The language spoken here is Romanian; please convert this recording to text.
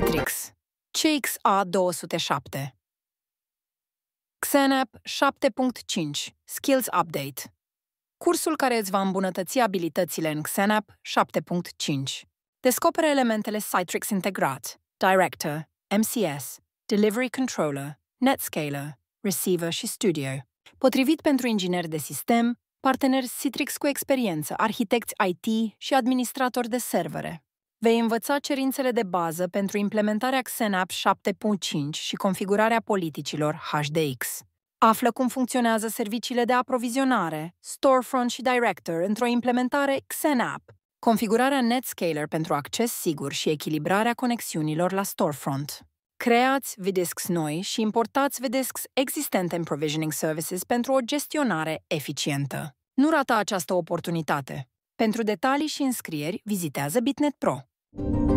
Citrix CXA207 Xenap 7.5 Skills Update Cursul care îți va îmbunătăți abilitățile în Xenap 7.5 Descoperă elementele Citrix Integrat, Director, MCS, Delivery Controller, NetScaler, Receiver și Studio. Potrivit pentru ingineri de sistem, parteneri Citrix cu experiență, arhitecți IT și administratori de servere. Vei învăța cerințele de bază pentru implementarea Xenap 7.5 și configurarea politicilor HDX. Află cum funcționează serviciile de aprovizionare, storefront și director într-o implementare Xenap, configurarea NetScaler pentru acces sigur și echilibrarea conexiunilor la storefront. Creați VDiscs noi și importați VDiscs existente în Provisioning Services pentru o gestionare eficientă. Nu rata această oportunitate! Pentru detalii și înscrieri, vizitează Bitnet Pro. Thank you